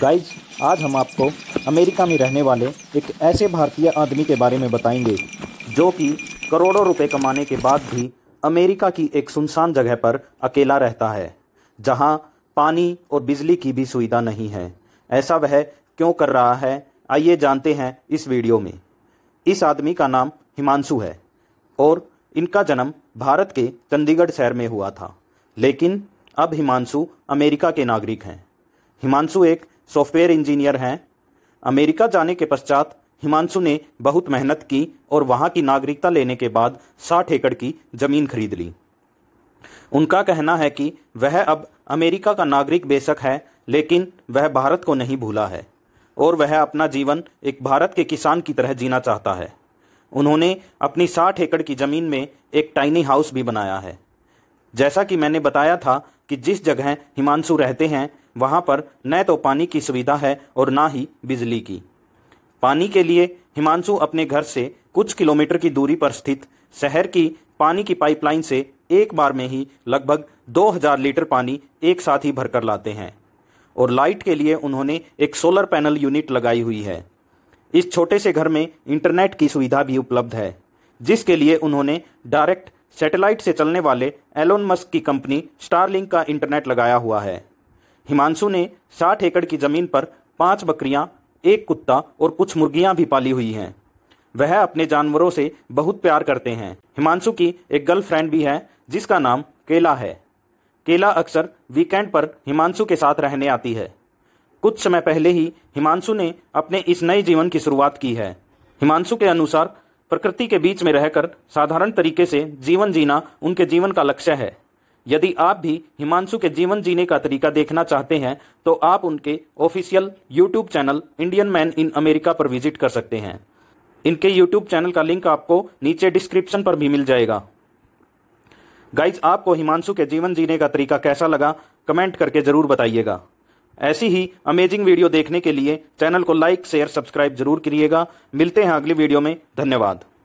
guys आज हम आपको अमेरिका में रहने वाले एक ऐसे भारतीय आदमी के बारे में बताएंगे जो कि करोड़ों रुपए कमाने के बाद भी अमेरिका की एक सुनसान जगह पर अकेला रहता है जहां पानी और बिजली की भी सुविधा नहीं है ऐसा वह क्यों कर रहा है आइए जानते हैं इस वीडियो में इस आदमी का नाम हिमांशु है और इनका जन्म भारत के चंडीगढ़ शहर में हुआ था लेकिन अब हिमांशु अमेरिका के नागरिक हैं हिमांशु एक सॉफ्टवेयर इंजीनियर हैं अमेरिका जाने के पश्चात हिमांशु ने बहुत मेहनत की और वहां की नागरिकता लेने के बाद साठ एकड़ की जमीन खरीद ली उनका कहना है कि वह अब अमेरिका का नागरिक बेशक है लेकिन वह भारत को नहीं भूला है और वह अपना जीवन एक भारत के किसान की तरह जीना चाहता है उन्होंने अपनी साठ एकड़ की जमीन में एक टाइनी हाउस भी बनाया है जैसा कि मैंने बताया था कि जिस जगह हिमांशु रहते हैं वहां पर न तो पानी की सुविधा है और ना ही बिजली की पानी के लिए हिमांशु अपने घर से कुछ किलोमीटर की दूरी पर स्थित शहर की पानी की पाइपलाइन से एक बार में ही लगभग 2000 लीटर पानी एक साथ ही भरकर लाते हैं और लाइट के लिए उन्होंने एक सोलर पैनल यूनिट लगाई हुई है इस छोटे से घर में इंटरनेट की सुविधा भी उपलब्ध है जिसके लिए उन्होंने डायरेक्ट सैटेलाइट से चलने वाले एलोन मस्क की कंपनी स्टारलिंक का इंटरनेट लगाया हुआ है हिमांशु ने 60 एकड़ की जमीन पर पांच बकरियां, एक कुत्ता और कुछ मुर्गियां भी पाली हुई हैं वह अपने जानवरों से बहुत प्यार करते हैं हिमांशु की एक गर्लफ्रेंड भी है जिसका नाम केला है केला अक्सर वीकेंड पर हिमांशु के साथ रहने आती है कुछ समय पहले ही हिमांशु ने अपने इस नए जीवन की शुरुआत की है हिमांशु के अनुसार प्रकृति के बीच में रहकर साधारण तरीके से जीवन जीना उनके जीवन का लक्ष्य है यदि आप भी हिमांशु के जीवन जीने का तरीका देखना चाहते हैं तो आप उनके official YouTube channel Indian man in America पर विजिट कर सकते हैं इनके यूट्यूब चैनल का लिंक आपको नीचे डिस्क्रिप्शन पर भी मिल जाएगा गाइज आपको हिमांशु के जीवन जीने का तरीका कैसा लगा कमेंट करके ज़रूर बताइएगा ऐसी ही अमेजिंग वीडियो देखने के लिए चैनल को लाइक शेयर सब्सक्राइब जरूर करिएगा मिलते हैं अगली वीडियो में धन्यवाद